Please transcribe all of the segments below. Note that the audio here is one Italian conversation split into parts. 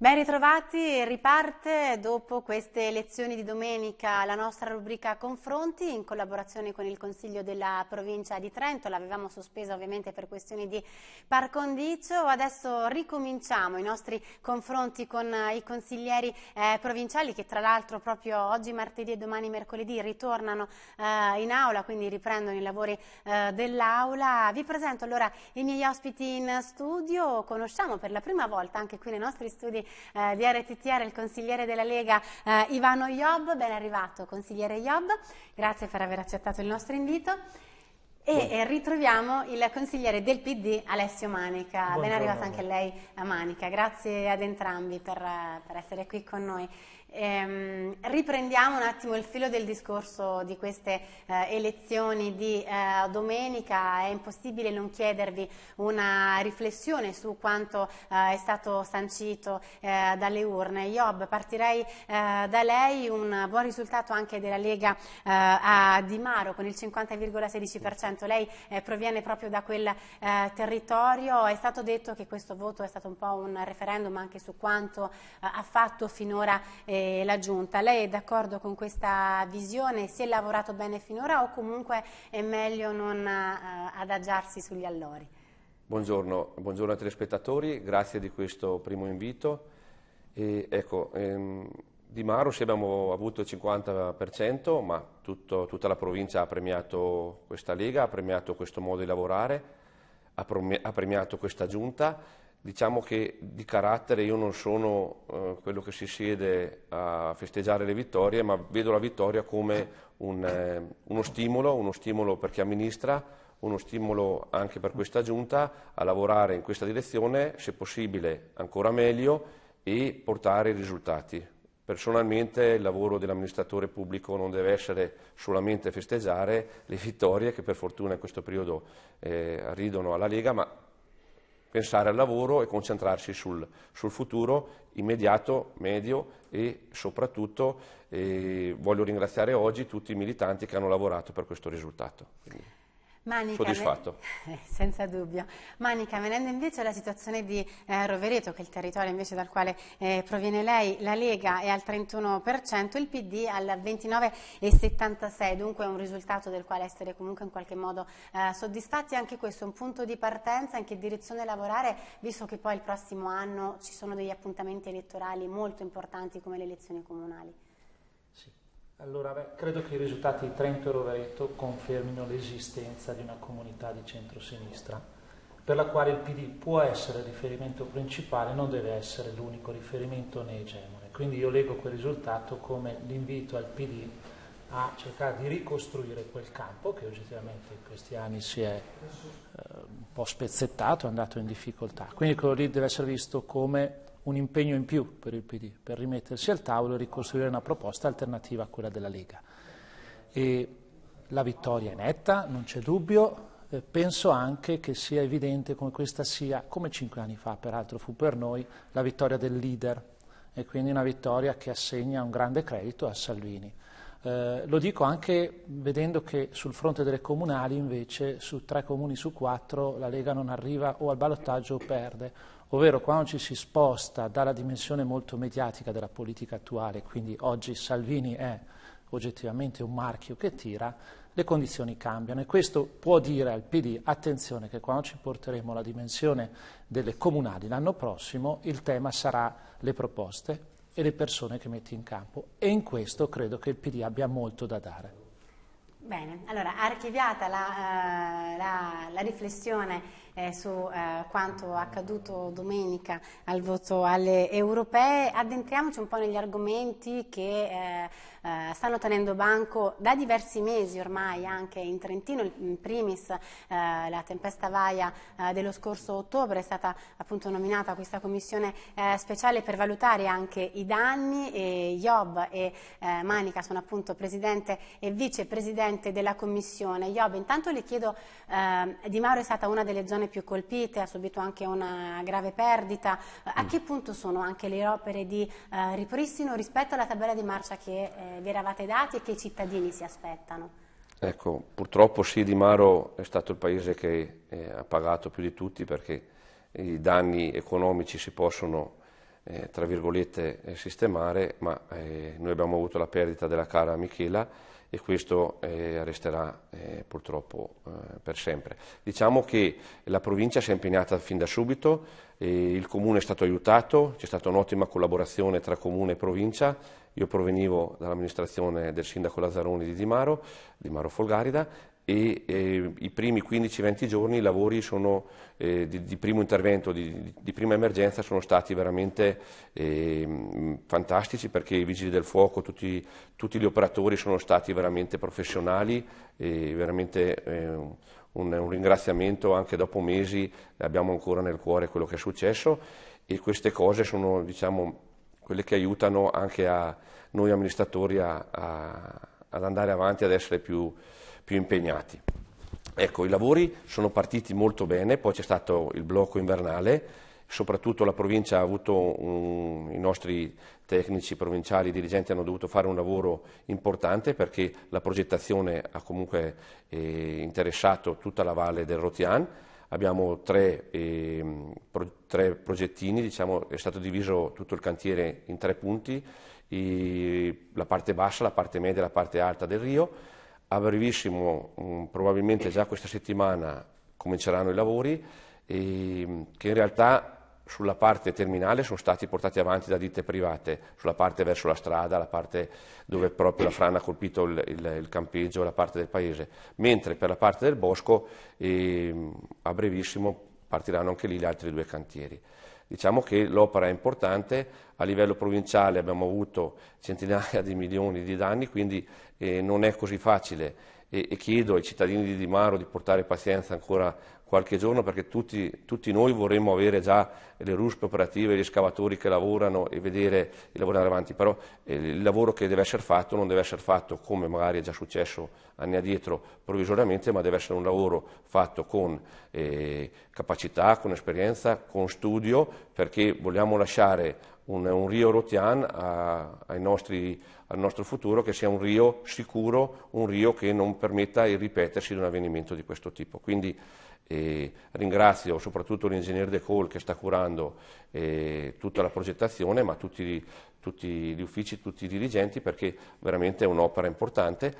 Ben ritrovati, riparte dopo queste lezioni di domenica la nostra rubrica Confronti in collaborazione con il Consiglio della provincia di Trento, l'avevamo sospesa ovviamente per questioni di par condicio, adesso ricominciamo i nostri confronti con eh, i consiglieri eh, provinciali che tra l'altro proprio oggi martedì e domani mercoledì ritornano eh, in aula, quindi riprendono i lavori eh, dell'aula. Vi presento allora i miei ospiti in studio, conosciamo per la prima volta anche qui nei nostri studi eh, di RTTR, il consigliere della Lega eh, Ivano Iob. Ben arrivato, consigliere Iob. Grazie per aver accettato il nostro invito. E eh, ritroviamo il consigliere del PD Alessio Manica. Buongiorno. Ben arrivata anche lei a eh, Manica. Grazie ad entrambi per, eh, per essere qui con noi. Ehm, riprendiamo un attimo il filo del discorso di queste eh, elezioni di eh, domenica, è impossibile non chiedervi una riflessione su quanto eh, è stato sancito eh, dalle urne. Job, partirei eh, da lei, un buon risultato anche della Lega eh, a Di Maro con il 50,16%, lei proviene proprio da quel territorio, è stato detto che questo voto è stato un po' un referendum anche su quanto ha fatto finora eh, e la Giunta. Lei è d'accordo con questa visione? Si è lavorato bene finora o comunque è meglio non uh, adagiarsi sugli allori? Buongiorno, buongiorno ai telespettatori, grazie di questo primo invito. E, ecco, ehm, di Marus abbiamo avuto il 50%, ma tutto, tutta la provincia ha premiato questa Lega, ha premiato questo modo di lavorare, ha premiato questa Giunta diciamo che di carattere io non sono eh, quello che si siede a festeggiare le vittorie, ma vedo la vittoria come un, eh, uno stimolo, uno stimolo per chi amministra, uno stimolo anche per questa giunta a lavorare in questa direzione, se possibile ancora meglio e portare risultati. Personalmente il lavoro dell'amministratore pubblico non deve essere solamente festeggiare le vittorie che per fortuna in questo periodo eh, ridono alla Lega, ma pensare al lavoro e concentrarsi sul, sul futuro immediato, medio e soprattutto eh, voglio ringraziare oggi tutti i militanti che hanno lavorato per questo risultato. Quindi. Manica, soddisfatto. senza dubbio. Manica, venendo invece alla situazione di eh, Rovereto, che è il territorio invece dal quale eh, proviene lei, la Lega è al 31%, il PD al 29,76%, dunque è un risultato del quale essere comunque in qualche modo eh, soddisfatti. Anche questo è un punto di partenza, in che direzione lavorare, visto che poi il prossimo anno ci sono degli appuntamenti elettorali molto importanti come le elezioni comunali. Allora, beh, credo che i risultati di Trento e Rovereto confermino l'esistenza di una comunità di centrosinistra, per la quale il PD può essere il riferimento principale, non deve essere l'unico riferimento né egemone. Quindi io leggo quel risultato come l'invito al PD a cercare di ricostruire quel campo che oggettivamente in questi anni si è eh, un po' spezzettato, è andato in difficoltà. Quindi quello lì deve essere visto come un impegno in più per il PD, per rimettersi al tavolo e ricostruire una proposta alternativa a quella della Lega. E la vittoria è netta, non c'è dubbio, eh, penso anche che sia evidente come questa sia, come cinque anni fa peraltro fu per noi, la vittoria del leader e quindi una vittoria che assegna un grande credito a Salvini. Eh, lo dico anche vedendo che sul fronte delle comunali invece su tre comuni su quattro la Lega non arriva o al ballottaggio o perde ovvero quando ci si sposta dalla dimensione molto mediatica della politica attuale, quindi oggi Salvini è oggettivamente un marchio che tira, le condizioni cambiano e questo può dire al PD attenzione che quando ci porteremo alla dimensione delle comunali l'anno prossimo il tema sarà le proposte e le persone che metti in campo e in questo credo che il PD abbia molto da dare. Bene, allora archiviata la, uh, la, la riflessione eh, su uh, quanto accaduto domenica al voto alle europee, addentriamoci un po' negli argomenti che... Eh, eh, stanno tenendo banco da diversi mesi ormai anche in Trentino, in primis eh, la tempesta Vaia eh, dello scorso ottobre è stata appunto nominata questa commissione eh, speciale per valutare anche i danni e Job e eh, Manica sono appunto presidente e vicepresidente della commissione. Job, intanto le chiedo, ehm, Di Mauro è stata una delle zone più colpite, ha subito anche una grave perdita, a mm. che punto sono anche le opere di eh, ripristino rispetto alla tabella di marcia che eh, vi eravate dati e che i cittadini si aspettano? Ecco, purtroppo sì, Di Maro è stato il paese che eh, ha pagato più di tutti perché i danni economici si possono, eh, tra virgolette, eh, sistemare, ma eh, noi abbiamo avuto la perdita della cara Michela e questo eh, resterà eh, purtroppo eh, per sempre. Diciamo che la provincia si è impegnata fin da subito, il comune è stato aiutato, c'è stata un'ottima collaborazione tra comune e provincia, io provenivo dall'amministrazione del sindaco Lazzaroni di Di Maro, di Maro Folgarida, e eh, i primi 15-20 giorni i lavori sono, eh, di, di, primo intervento, di, di, prima emergenza sono stati veramente eh, fantastici perché i vigili del fuoco, tutti, tutti gli operatori sono stati veramente professionali e veramente eh, un, un, ringraziamento anche dopo mesi, abbiamo ancora nel cuore quello che è successo e queste cose sono diciamo, quelle che aiutano anche a noi amministratori a, a, ad andare avanti, ad essere più più impegnati. Ecco, i lavori sono partiti molto bene, poi c'è stato il blocco invernale, soprattutto la provincia ha avuto, um, i nostri tecnici provinciali, dirigenti hanno dovuto fare un lavoro importante perché la progettazione ha comunque eh, interessato tutta la valle del Rotian, abbiamo tre, eh, pro, tre progettini, diciamo, è stato diviso tutto il cantiere in tre punti, i, la parte bassa, la parte media e la parte alta del Rio, a brevissimo, mm, probabilmente già questa settimana, cominceranno i lavori e, ehm, che in realtà sulla parte terminale sono stati portati avanti da ditte private, sulla parte verso la strada, la parte dove proprio la frana ha colpito il, il, il campeggio, la parte del paese, mentre per la parte del bosco eh, a brevissimo partiranno anche lì gli altri due cantieri. Diciamo che l'opera è importante, a livello provinciale abbiamo avuto centinaia di milioni di danni, quindi eh, non è così facile e, e chiedo ai cittadini di Di Maro di portare pazienza ancora qualche giorno perché tutti, tutti, noi vorremmo avere già le ruspe operative, gli scavatori che lavorano e vedere il lavorare avanti, però eh, il lavoro che deve essere fatto non deve essere fatto come magari è già successo anni addietro provvisoriamente, ma deve essere un lavoro fatto con eh, capacità, con esperienza, con studio, perché vogliamo lasciare un, un Rio Rotian a, nostri, al nostro futuro che sia un Rio sicuro, un Rio che non permetta il ripetersi di un avvenimento di questo tipo. Quindi, e ringrazio soprattutto l'ingegnere De Col che sta curando eh, tutta la progettazione, ma tutti, tutti, gli uffici, tutti i dirigenti, perché veramente è un'opera importante.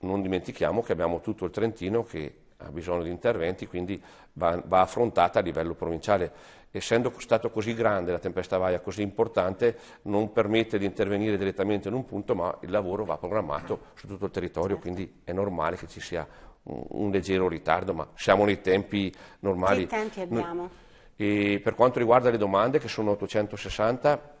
Non dimentichiamo che abbiamo tutto il Trentino che ha bisogno di interventi, quindi va, va affrontata a livello provinciale. Essendo stato così grande la tempesta vaia, così importante, non permette di intervenire direttamente in un punto, ma il lavoro va programmato su tutto il territorio, quindi è normale che ci sia un leggero ritardo, ma siamo nei tempi normali. Che tempi abbiamo? E per quanto riguarda le domande, che sono 860,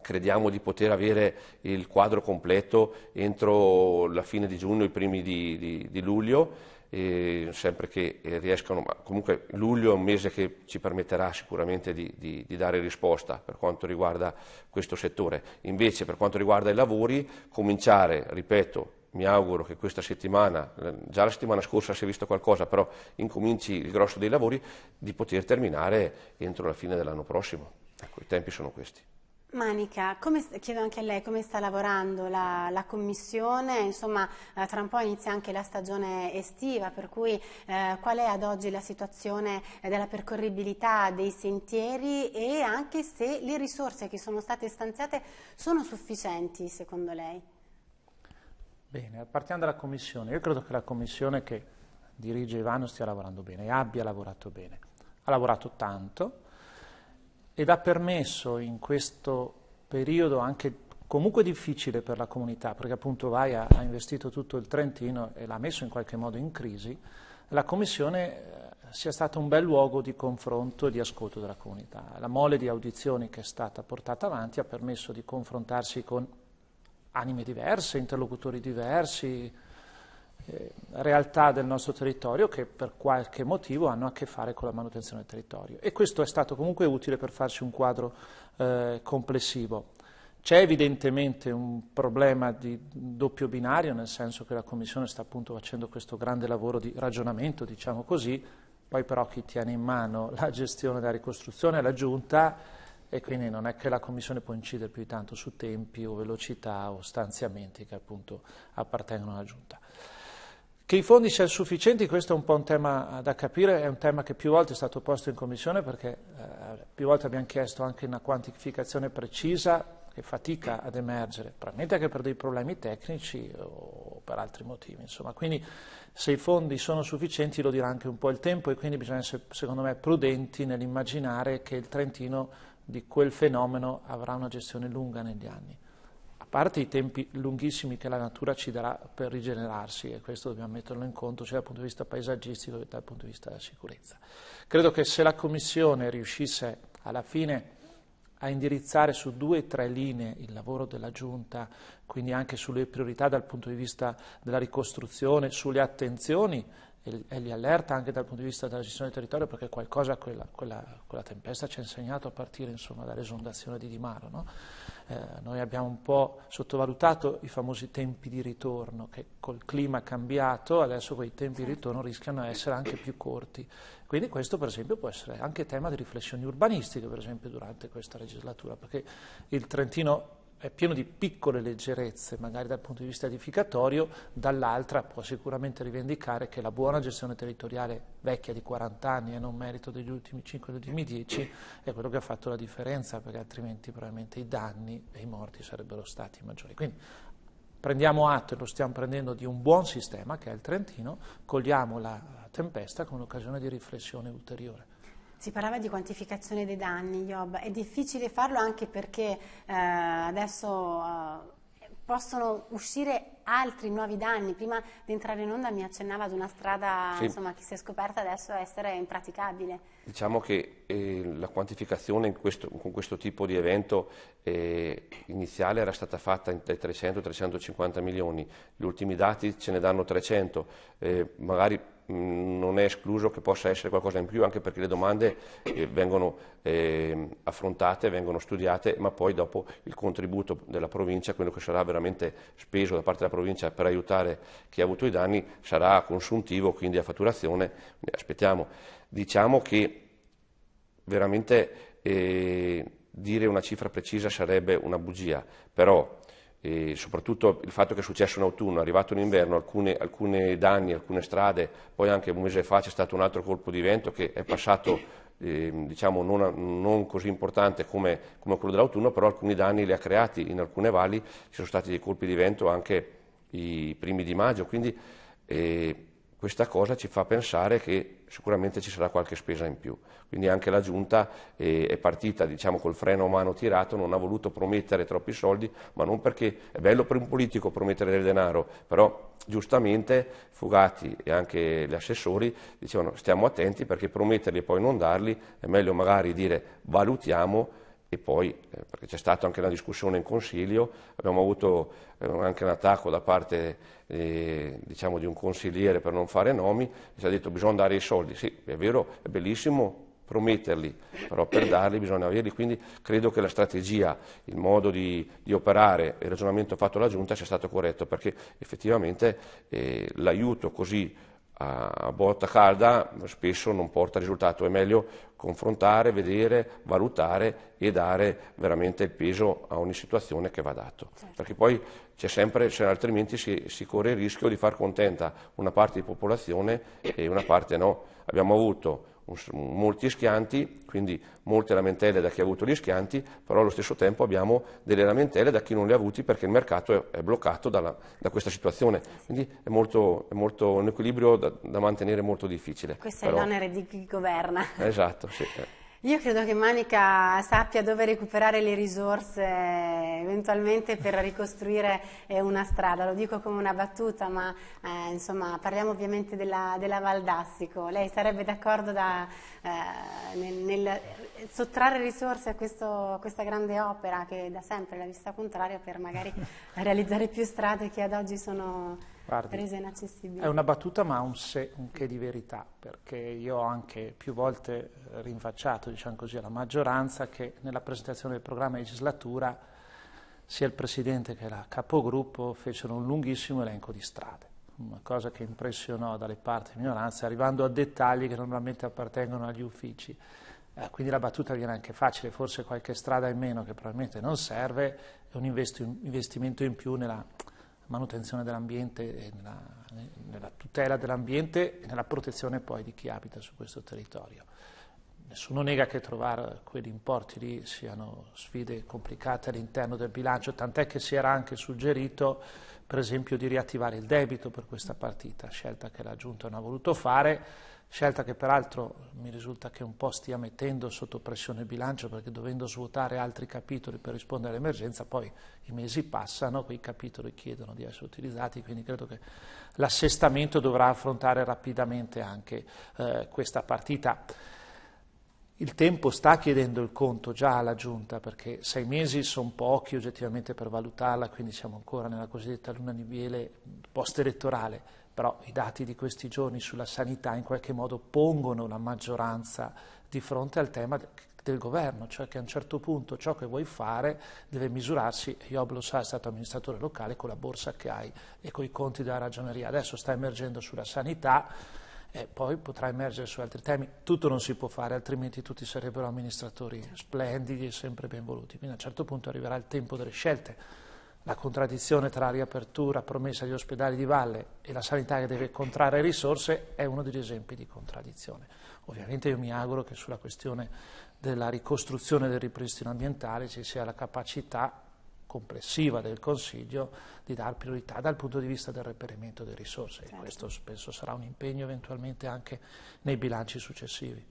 crediamo di poter avere il quadro completo entro la fine di giugno, i primi di, di, di luglio, sempre che eh, riescano, ma comunque luglio è un mese che ci permetterà sicuramente di, di, dare risposta per quanto riguarda questo settore. Invece per quanto riguarda i lavori, cominciare, ripeto, mi auguro che questa settimana, eh, già la settimana scorsa si è visto qualcosa, però incominci il grosso dei lavori, di poter terminare entro la fine dell'anno prossimo. Ecco, i tempi sono questi. Manica, come, chiedo anche a lei come sta lavorando la, la Commissione, insomma eh, tra un po' inizia anche la stagione estiva, per cui eh, qual è ad oggi la situazione eh, della percorribilità dei sentieri e anche se le risorse che sono state stanziate sono sufficienti secondo lei? Bene, partiamo dalla Commissione. Io credo che la Commissione che dirige Ivano stia lavorando bene, e abbia lavorato bene. Ha lavorato tanto ed ha permesso in questo periodo anche comunque difficile per la comunità, perché appunto Vai ha, investito tutto il Trentino e l'ha messo in qualche modo in crisi, la Commissione eh, sia stata un bel luogo di confronto e di ascolto della comunità. La mole di audizioni che è stata portata avanti ha permesso di confrontarsi con anime diverse, interlocutori diversi, eh, realtà del nostro territorio che per qualche motivo hanno a che fare con la manutenzione del territorio. E questo è stato comunque utile per farci un quadro eh, complessivo. C'è evidentemente un problema di doppio binario, nel senso che la Commissione sta appunto facendo questo grande lavoro di ragionamento, diciamo così, poi però chi tiene in mano la gestione della ricostruzione è la Giunta e quindi non è che la Commissione può incidere più di tanto su tempi o velocità o stanziamenti che appunto appartengono alla Giunta. Che i fondi siano sufficienti, questo è un po' un tema da capire, è un tema che più volte è stato posto in Commissione perché eh, più volte abbiamo chiesto anche una quantificazione precisa che fatica ad emergere, probabilmente anche per dei problemi tecnici o per altri motivi. Insomma. Quindi se i fondi sono sufficienti lo dirà anche un po' il tempo e quindi bisogna essere, secondo me, prudenti nell'immaginare che il Trentino di quel fenomeno avrà una gestione lunga negli anni, a parte i tempi lunghissimi che la natura ci darà per rigenerarsi e questo dobbiamo metterlo in conto sia cioè dal punto di vista paesaggistico che dal punto di vista della sicurezza. Credo che se la Commissione riuscisse alla fine a indirizzare su due o tre linee il lavoro della Giunta, quindi anche sulle priorità dal punto di vista della ricostruzione, sulle attenzioni e, li allerta anche dal punto di vista della gestione del territorio perché qualcosa quella, quella, quella tempesta ci ha insegnato a partire insomma, dall'esondazione di Di Maro. No? Eh, noi abbiamo un po' sottovalutato i famosi tempi di ritorno che col clima cambiato adesso quei tempi di ritorno rischiano di essere anche più corti. Quindi questo per esempio può essere anche tema di riflessioni urbanistiche per esempio durante questa legislatura perché il Trentino è pieno di piccole leggerezze, magari dal punto di vista edificatorio, dall'altra può sicuramente rivendicare che la buona gestione territoriale vecchia di 40 anni e non merito degli ultimi 5 degli ultimi 10 è quello che ha fatto la differenza, perché altrimenti probabilmente i danni e i morti sarebbero stati maggiori. Quindi prendiamo atto e lo stiamo prendendo di un buon sistema che è il Trentino, cogliamo la tempesta con un'occasione di riflessione ulteriore. Si parlava di quantificazione dei danni, Job. È difficile farlo anche perché eh, adesso eh, possono uscire altri nuovi danni. Prima di entrare in onda mi accennava ad una strada sì. insomma, che si è scoperta adesso essere impraticabile. Diciamo che eh, la quantificazione questo, con questo tipo di evento eh, iniziale era stata fatta in 300-350 milioni. Gli ultimi dati ce ne danno 300. Eh, magari Mm, non è escluso che possa essere qualcosa in più, anche perché le domande eh, vengono eh, affrontate, vengono studiate, ma poi dopo il contributo della provincia, quello che sarà veramente speso da parte della provincia per aiutare chi ha avuto i danni, sarà consuntivo, quindi a fatturazione. Aspettiamo. Diciamo che veramente eh, dire una cifra precisa sarebbe una bugia, però e soprattutto il fatto che è successo in autunno, è arrivato l'inverno, alcuni, alcune, danni, alcune strade, poi anche un mese fa c'è stato un altro colpo di vento che è passato eh, diciamo non, non, così importante come, come, quello dell'autunno, però alcuni danni li ha creati in alcune valli, ci sono stati dei colpi di vento anche i primi di maggio, quindi eh, questa cosa ci fa pensare che sicuramente ci sarà qualche spesa in più. Quindi anche la Giunta eh, è partita diciamo, col freno a mano tirato, non ha voluto promettere troppi soldi, ma non perché è bello per un politico promettere del denaro, però giustamente Fugati e anche gli assessori dicevano stiamo attenti perché prometterli e poi non darli è meglio magari dire valutiamo e poi, eh, perché c'è stata anche una discussione in Consiglio, abbiamo avuto eh, anche un attacco da parte eh, diciamo di un consigliere per non fare nomi, ci ha detto bisogna dare i soldi, sì è vero, è bellissimo prometterli, però per darli bisogna averli, quindi credo che la strategia, il modo di, di operare il ragionamento fatto dalla Giunta sia stato corretto, perché effettivamente eh, l'aiuto così a botta calda spesso non porta risultato, è meglio confrontare, vedere, valutare e dare veramente il peso a ogni situazione che va dato. Certo. Perché poi c'è sempre, cioè altrimenti si, si, corre il rischio di far contenta una parte di popolazione e una parte no. Abbiamo avuto molti schianti, quindi molte lamentele da chi ha avuto gli schianti, però allo stesso tempo abbiamo delle lamentele da chi non li ha avuti perché il mercato è, bloccato dalla, da questa situazione. Quindi è, molto, è molto un equilibrio da, da, mantenere molto difficile. Questo però... è l'onere di chi governa. Esatto, sì. Eh. Io credo che Manica sappia dove recuperare le risorse eventualmente per ricostruire eh, una strada, lo dico come una battuta, ma eh, insomma, parliamo ovviamente della, della Valdassico. Lei sarebbe d'accordo da, eh, nel, nel, sottrarre risorse a, questo, a, questa grande opera che da sempre l'ha vista contraria per magari realizzare più strade che ad oggi sono Guardi, rese inaccessibili. È una battuta ma un, se, un che di verità, perché io ho anche più volte eh, rinfacciato, diciamo così, alla maggioranza che nella presentazione del programma di legislatura sia il Presidente che la capogruppo fecero un lunghissimo elenco di strade, una cosa che impressionò dalle parti minoranze, arrivando a dettagli che normalmente appartengono agli uffici. Eh, quindi la battuta viene anche facile, forse qualche strada in meno che probabilmente non serve, è un investimento in più nella manutenzione dell'ambiente, nella, nella tutela dell'ambiente e nella protezione poi di chi abita su questo territorio. Nessuno nega che trovare quegli importi lì siano sfide complicate all'interno del bilancio, tant'è che si era anche suggerito per esempio di riattivare il debito per questa partita, scelta che la Giunta non ha voluto fare scelta che peraltro mi risulta che un po' stia mettendo sotto pressione il bilancio perché dovendo svuotare altri capitoli per rispondere all'emergenza, poi i mesi passano, quei capitoli chiedono di essere utilizzati, quindi credo che l'assestamento dovrà affrontare rapidamente anche eh, questa partita. Il tempo sta chiedendo il conto già alla Giunta perché sei mesi sono pochi oggettivamente per valutarla, quindi siamo ancora nella cosiddetta luna di miele post-elettorale però i dati di questi giorni sulla sanità in qualche modo pongono la maggioranza di fronte al tema del governo, cioè che a un certo punto ciò che vuoi fare deve misurarsi, Iob lo sa, è stato amministratore locale, con la borsa che hai e con i conti della ragioneria. Adesso sta emergendo sulla sanità e poi potrà emergere su altri temi. Tutto non si può fare, altrimenti tutti sarebbero amministratori splendidi e sempre ben voluti. Quindi a un certo punto arriverà il tempo delle scelte la contraddizione tra riapertura, promessa agli ospedali di valle e la sanità che deve contrarre risorse è uno degli esempi di contraddizione. Ovviamente io mi auguro che sulla questione della ricostruzione del ripristino ambientale ci sia la capacità complessiva del Consiglio di dar priorità dal punto di vista del reperimento delle risorse certo. e questo penso sarà un impegno eventualmente anche nei bilanci successivi.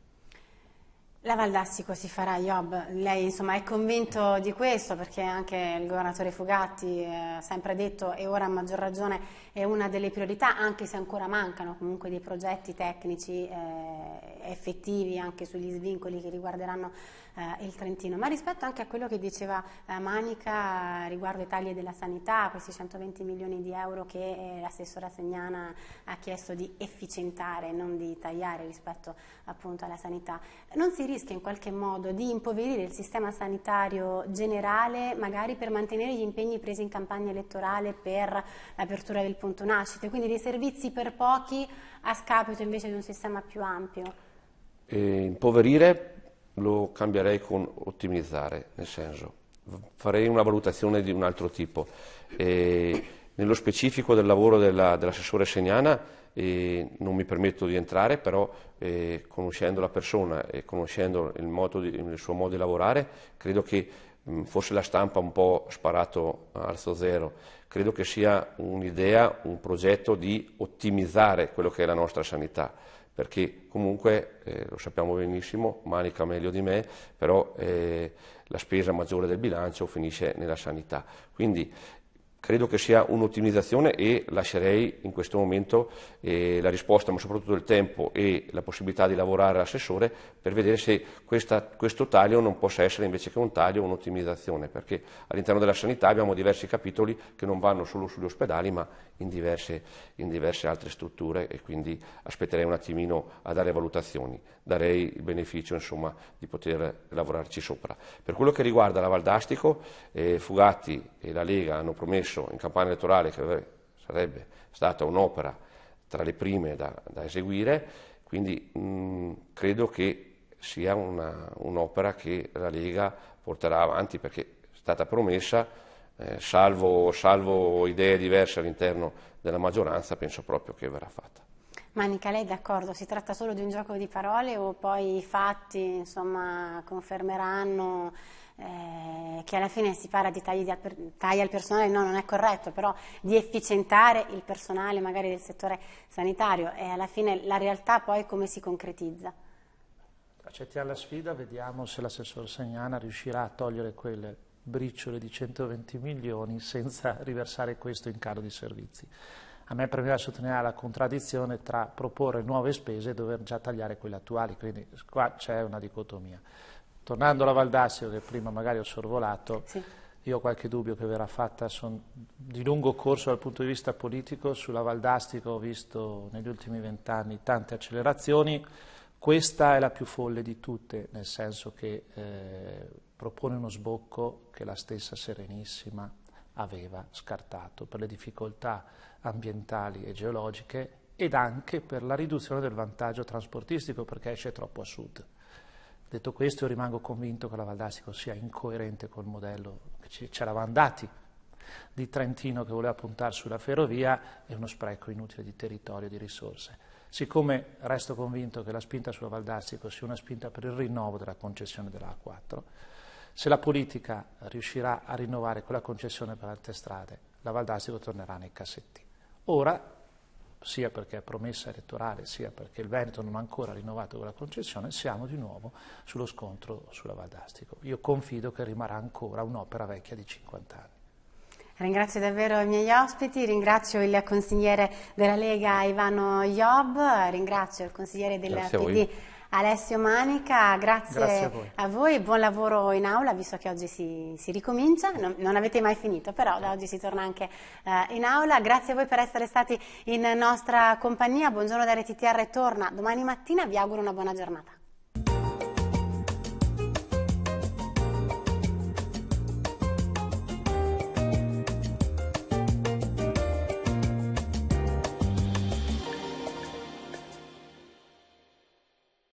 La Valdassico si farà, Job, lei insomma è convinto di questo perché anche il governatore Fugatti eh, ha eh, sempre detto e ora a maggior ragione è una delle priorità anche se ancora mancano comunque dei progetti tecnici eh, effettivi anche sugli svincoli che riguarderanno eh, il Trentino, ma rispetto anche a quello che diceva eh, Manica eh, riguardo i tagli della sanità, questi 120 milioni di euro che eh, l'assessora Segnana ha chiesto di efficientare, non di tagliare rispetto appunto alla sanità, non si rischia in qualche modo di impoverire il sistema sanitario generale magari per mantenere gli impegni presi in campagna elettorale per l'apertura del punto nascite, quindi dei servizi per pochi a scapito invece di un sistema più ampio? E eh, impoverire lo cambierei con ottimizzare, nel senso farei una valutazione di un altro tipo. E nello specifico del lavoro della, dell'assessore Segnana eh, non mi permetto di entrare, però eh, conoscendo la persona e conoscendo il, di, il suo modo di lavorare, credo che Mm, forse la stampa ha un po' sparato alzo zero, credo che sia un'idea, un progetto di ottimizzare quello che è la nostra sanità, perché comunque, eh, lo sappiamo benissimo, Manica meglio di me, però eh, la spesa maggiore del bilancio finisce nella sanità. Quindi credo che sia un'ottimizzazione e lascerei in questo momento eh, la risposta, ma soprattutto il tempo e la possibilità di lavorare all'assessore per vedere se questa, questo taglio non possa essere invece che un taglio un'ottimizzazione, perché all'interno della sanità abbiamo diversi capitoli che non vanno solo sugli ospedali, ma in diverse, in diverse altre strutture e quindi aspetterei un attimino a dare valutazioni, darei il beneficio insomma, di poter lavorarci sopra. Per quello che riguarda la Valdastico, eh, Fugatti e la Lega hanno promesso in campagna elettorale che sarebbe stata un'opera tra le prime da, da eseguire, quindi mh, mm, credo che sia una, un'opera che la Lega porterà avanti perché è stata promessa eh, salvo, salvo idee diverse all'interno della maggioranza, penso proprio che verrà fatta. Manica, lei è d'accordo? Si tratta solo di un gioco di parole o poi i fatti insomma, confermeranno eh, che alla fine si parla di tagli, di tagli, al personale? No, non è corretto, però di efficientare il personale magari del settore sanitario e alla fine la realtà poi come si concretizza? Accettiamo la sfida, vediamo se l'assessore Segnana riuscirà a togliere quelle briciole di 120 milioni senza riversare questo in caro di servizi. A me premeva sottolineare la contraddizione tra proporre nuove spese e dover già tagliare quelle attuali, quindi qua c'è una dicotomia. Tornando alla Valdassio, che prima magari ho sorvolato, sì. Io ho qualche dubbio che verrà fatta sono di lungo corso dal punto di vista politico. Sulla Valdastico ho visto negli ultimi vent'anni tante accelerazioni. Questa è la più folle di tutte, nel senso che eh, propone uno sbocco che la stessa Serenissima aveva scartato per le difficoltà ambientali e geologiche ed anche per la riduzione del vantaggio trasportistico perché esce troppo a sud. Detto questo, io rimango convinto che la Valdastico sia incoerente col modello che ci eravamo andati di Trentino che voleva puntare sulla ferrovia e uno spreco inutile di territorio e di risorse. Siccome resto convinto che la spinta sulla Valdastico sia una spinta per il rinnovo della concessione della A4, se la politica riuscirà a rinnovare quella concessione per altre strade, la Valdastico tornerà nei cassetti. Ora, sia perché è promessa elettorale, sia perché il Veneto non ha ancora rinnovato quella concessione, siamo di nuovo sullo scontro sulla Valdastico. Io confido che rimarrà ancora un'opera vecchia di 50 anni. Ringrazio davvero i miei ospiti, ringrazio il consigliere della Lega Ivano Job, ringrazio il consigliere del PD Alessio Manica, grazie, grazie a, voi. a, voi. buon lavoro in aula visto che oggi si, si ricomincia, non, non, avete mai finito però da oggi si torna anche uh, in aula, grazie a voi per essere stati in nostra compagnia, buongiorno da RTTR torna domani mattina, vi auguro una buona giornata.